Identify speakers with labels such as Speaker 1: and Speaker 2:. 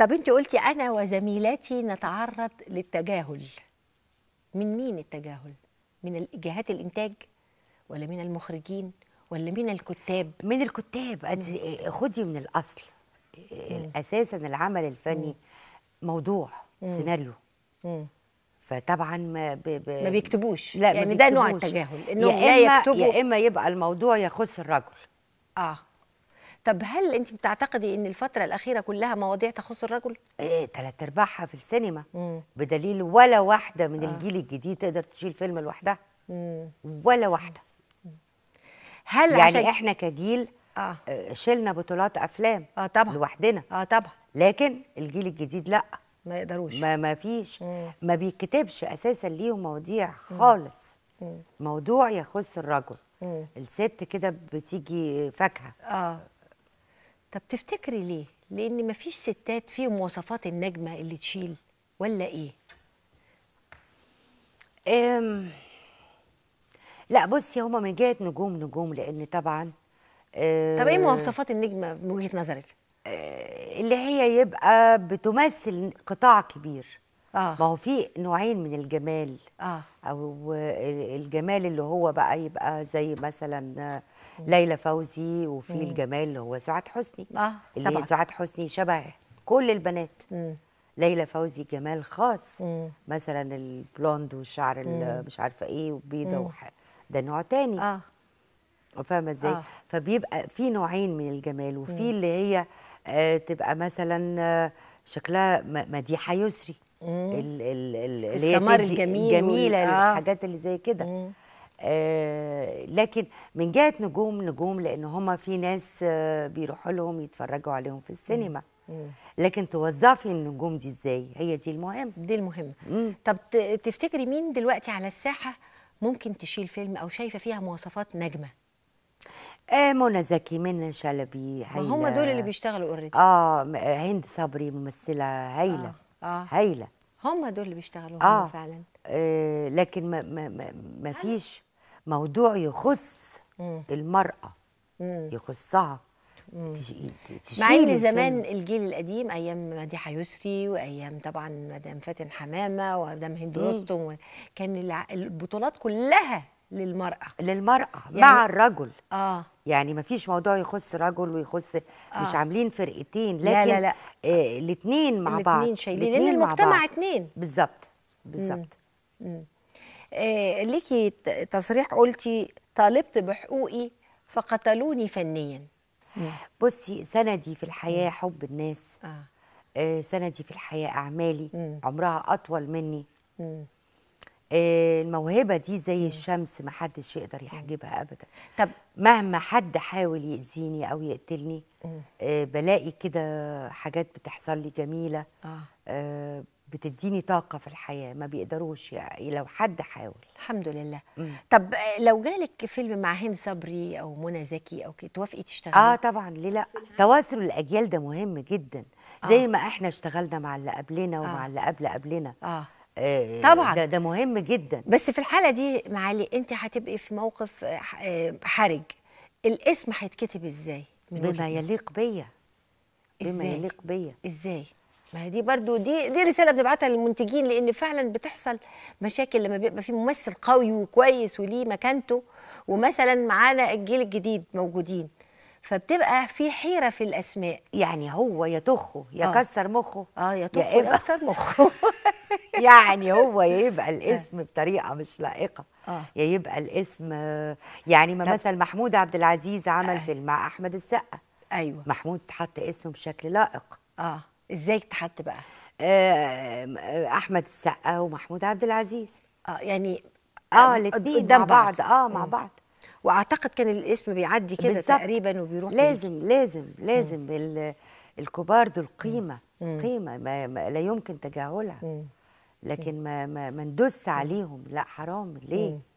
Speaker 1: طب انت قلتي انا وزميلاتي نتعرض للتجاهل من مين التجاهل من جهات الانتاج ولا من المخرجين ولا من الكتاب من الكتاب خدي من الاصل اساسا العمل
Speaker 2: الفني مم. موضوع مم. سيناريو مم. فطبعا ما ب... ب... ما بيكتبوش لا يعني ما بيكتبوش. ده نوع التجاهل انه لا يكتبوا يا اما يبقى الموضوع يخص الرجل
Speaker 1: اه طب هل انت بتعتقدي ان الفتره الاخيره كلها مواضيع تخص الرجل
Speaker 2: ايه ثلاث ارباعها في السينما مم. بدليل ولا واحده من آه. الجيل الجديد تقدر تشيل فيلم لوحدها ولا واحده
Speaker 1: هل يعني عشان... احنا
Speaker 2: كجيل آه. آه. شلنا بطولات افلام اه طبعا لوحدنا اه طبعا لكن الجيل الجديد لا ما يقدروش ما ما فيش مم. ما بيتكتبش اساسا ليهم مواضيع خالص مم. موضوع يخص الرجل مم. الست كده
Speaker 1: بتيجي فاكهه آه. طب تفتكري ليه؟ لأن مفيش ستات فيهم مواصفات النجمة اللي تشيل ولا إيه؟
Speaker 2: أم لا بصي هما من جهة نجوم نجوم لأن طبعا آه، طب إيه مواصفات
Speaker 1: النجمة من وجهة نظرك؟
Speaker 2: آه، اللي هي يبقى بتمثل قطاع كبير آه. ما هو في نوعين من الجمال آه. او الجمال اللي هو بقى يبقى زي مثلا ليلى فوزي وفي مم. الجمال اللي هو سعاد حسني آه. اللي طبعا. سعاد حسني شبه كل البنات مم. ليلى فوزي جمال خاص مم. مثلا البلوند والشعر مش عارفه ايه وبيضه وح... ده نوع تاني آه. فاهمه ازاي آه. فبيبقى في نوعين من الجمال وفي اللي هي آه تبقى مثلا آه، شكلها مديحه يسري ال
Speaker 1: ال ال الثمار الجميل الجميله وال... الحاجات
Speaker 2: آه. اللي زي كده آه لكن من جهه نجوم نجوم لان هما في ناس آه، بيروحوا لهم يتفرجوا عليهم في السينما مم. لكن
Speaker 1: توظفي النجوم دي ازاي هي دي المهم دي المهمه مم. طب تفتكري مين دلوقتي على الساحه ممكن تشيل فيلم او شايفه فيها مواصفات نجمه
Speaker 2: آه منى زكي منى شلبي ما هم دول اللي بيشتغلوا اوريدي اه هند صبري ممثله هايله آه. آه. هايله
Speaker 1: هم دول اللي بيشتغلوا آه. فعلا
Speaker 2: آه لكن ما, ما, ما فيش موضوع يخص مم. المرأة مم. يخصها مع ان زمان
Speaker 1: الجيل القديم ايام مديحه يسري وايام طبعا مدام فاتن حمامه ومدام هند رستم كان البطولات كلها للمرأة للمرأة يعني مع الرجل اه
Speaker 2: يعني مفيش موضوع يخص رجل ويخص آه. مش عاملين فرقتين لكن لا لا لا. آه الاثنين مع بعض الاثنين شايلين لان المجتمع اثنين بالظبط بالظبط
Speaker 1: آه ليكي تصريح قلتي طالبت بحقوقي فقتلوني فنيا مم. بصي سندي في الحياة مم. حب الناس آه.
Speaker 2: آه سندي في الحياة أعمالي مم. عمرها أطول مني مم. الموهبه دي زي الشمس ما حدش يقدر يحجبها ابدا طب مهما حد حاول ياذيني او يقتلني آه، بلاقي كده حاجات بتحصل لي جميله آه. آه، بتديني طاقه في الحياه ما بيقدروش يعني لو حد حاول
Speaker 1: الحمد لله مم. طب لو جالك فيلم مع هند صبري او منى زكي او كده توافقي تشتغلي اه
Speaker 2: طبعا ليه لا تواصل الاجيال ده مهم جدا زي آه. ما احنا
Speaker 1: اشتغلنا مع اللي قبلنا ومع آه. اللي قبل قبلنا آه.
Speaker 2: طبعا ده, ده مهم جدا
Speaker 1: بس في الحاله دي معالي انت هتبقي في موقف آه، حرج الاسم هيتكتب ازاي بما يليق بيا بما يليق بيا ازاي ما هي دي برضو دي دي رساله بنبعتها للمنتجين لان فعلا بتحصل مشاكل لما بيبقى في ممثل قوي وكويس وليه مكانته ومثلا معانا الجيل الجديد موجودين فبتبقى في حيره في الاسماء يعني هو يا تخه يا آه. يكسر
Speaker 2: مخه اه يا يا يكسر مخه يعني هو يبقى آه. الاسم بطريقه مش لائقه آه. يبقى الاسم يعني ما مثل محمود عبد العزيز عمل آه. فيلم مع احمد السقا ايوه محمود حط اسمه بشكل لائق اه ازاي اتحط بقى آه احمد السقا ومحمود عبد العزيز اه يعني
Speaker 1: اه الاثنين مع بعض. بعض اه مع آه. بعض واعتقد كان الاسم بيعدي كده تقريبا وبيروح لازم
Speaker 2: لازم لازم الكبار دول قيمه مم. قيمه ما ما لا يمكن تجاهلها مم. لكن ما ما, ما ندس عليهم لا حرام ليه مم.